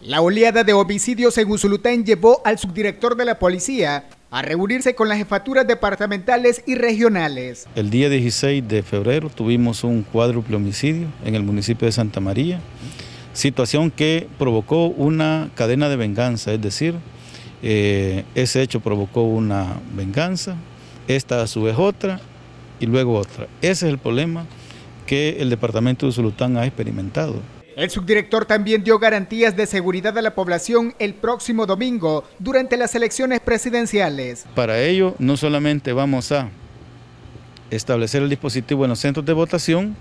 La oleada de homicidios en Usulután llevó al subdirector de la policía a reunirse con las jefaturas departamentales y regionales. El día 16 de febrero tuvimos un cuádruple homicidio en el municipio de Santa María, situación que provocó una cadena de venganza, es decir, eh, ese hecho provocó una venganza, esta a su vez otra y luego otra. Ese es el problema que el departamento de Usulután ha experimentado. El subdirector también dio garantías de seguridad a la población el próximo domingo durante las elecciones presidenciales. Para ello, no solamente vamos a establecer el dispositivo en los centros de votación,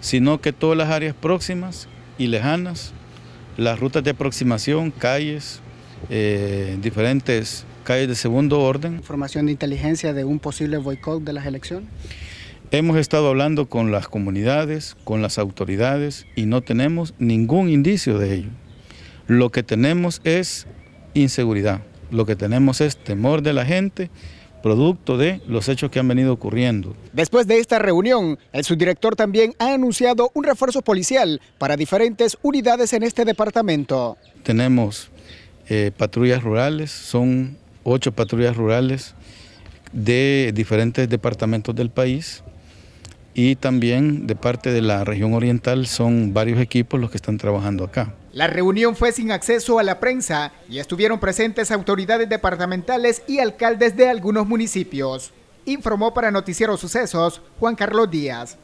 sino que todas las áreas próximas y lejanas, las rutas de aproximación, calles, eh, diferentes calles de segundo orden. Información de inteligencia de un posible boicot de las elecciones. Hemos estado hablando con las comunidades, con las autoridades y no tenemos ningún indicio de ello. Lo que tenemos es inseguridad, lo que tenemos es temor de la gente producto de los hechos que han venido ocurriendo. Después de esta reunión, el subdirector también ha anunciado un refuerzo policial para diferentes unidades en este departamento. Tenemos eh, patrullas rurales, son ocho patrullas rurales de diferentes departamentos del país y también de parte de la región oriental son varios equipos los que están trabajando acá. La reunión fue sin acceso a la prensa y estuvieron presentes autoridades departamentales y alcaldes de algunos municipios. Informó para Noticiero Sucesos Juan Carlos Díaz.